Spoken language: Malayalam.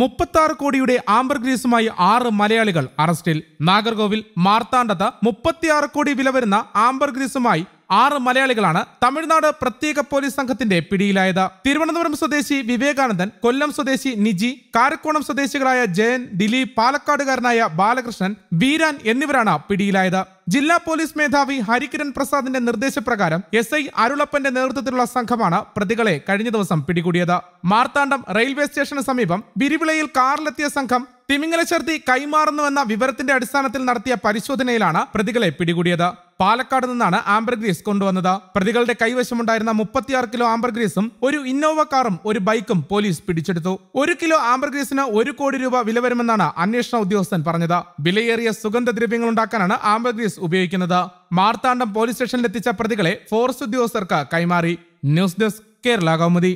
മുപ്പത്തി കോടിയുടെ ആംബർ ഗ്രീസുമായി ആറ് മലയാളികൾ അറസ്റ്റിൽ നാഗർകോവിൽ മാർത്താണ്ഡത്ത് മുപ്പത്തിയാറ് കോടി വില വരുന്ന ആംബർ ഗ്രീസുമായി ആറ് മലയാളികളാണ് തമിഴ്നാട് പ്രത്യേക പോലീസ് സംഘത്തിന്റെ പിടിയിലായത് തിരുവനന്തപുരം സ്വദേശി വിവേകാനന്ദൻ കൊല്ലം സ്വദേശി നിജി കാരക്കോണം സ്വദേശികളായ ജയൻ ദിലീപ് പാലക്കാടുകാരനായ ബാലകൃഷ്ണൻ വീരാൻ എന്നിവരാണ് പിടിയിലായത് ജില്ലാ പോലീസ് മേധാവി ഹരികിരൺ പ്രസാദിന്റെ നിർദ്ദേശപ്രകാരം എസ് ഐ അരുളപ്പന്റെ നേതൃത്വത്തിലുള്ള സംഘമാണ് പ്രതികളെ കഴിഞ്ഞ ദിവസം പിടികൂടിയത് മാർത്താണ്ഡം റെയിൽവേ സ്റ്റേഷന് സമീപം ബിരിവിളയിൽ കാറിലെത്തിയ സംഘം തിമിംഗലശ്ശേർത്തി കൈമാറുന്നുവെന്ന വിവരത്തിന്റെ അടിസ്ഥാനത്തിൽ നടത്തിയ പരിശോധനയിലാണ് പ്രതികളെ പിടികൂടിയത് പാലക്കാട് നിന്നാണ് ആംബർഗ്രീസ് കൊണ്ടുവന്നത് പ്രതികളുടെ കൈവശമുണ്ടായിരുന്ന മുപ്പത്തിയാറ് കിലോ ആംബർഗ്രീസും ഒരു ഇന്നോവ കാറും ഒരു ബൈക്കും പോലീസ് പിടിച്ചെടുത്തു ഒരു കിലോ ആംബർഗ്രീസിന് ഒരു കോടി രൂപ വില വരുമെന്നാണ് അന്വേഷണ ഉദ്യോഗസ്ഥൻ പറഞ്ഞത് വിലയേറിയ സുഗന്ധദ്രവ്യങ്ങൾ ഉണ്ടാക്കാനാണ് ആംബർഗ്രീസ് ഉപയോഗിക്കുന്നത് മാർത്താണ്ഡം പോലീസ് സ്റ്റേഷനിലെത്തിച്ച പ്രതികളെ ഫോറസ്റ്റ് ഉദ്യോഗസ്ഥർക്ക് കൈമാറി ന്യൂസ് ഡെസ്ക് കേരള കൗമുദി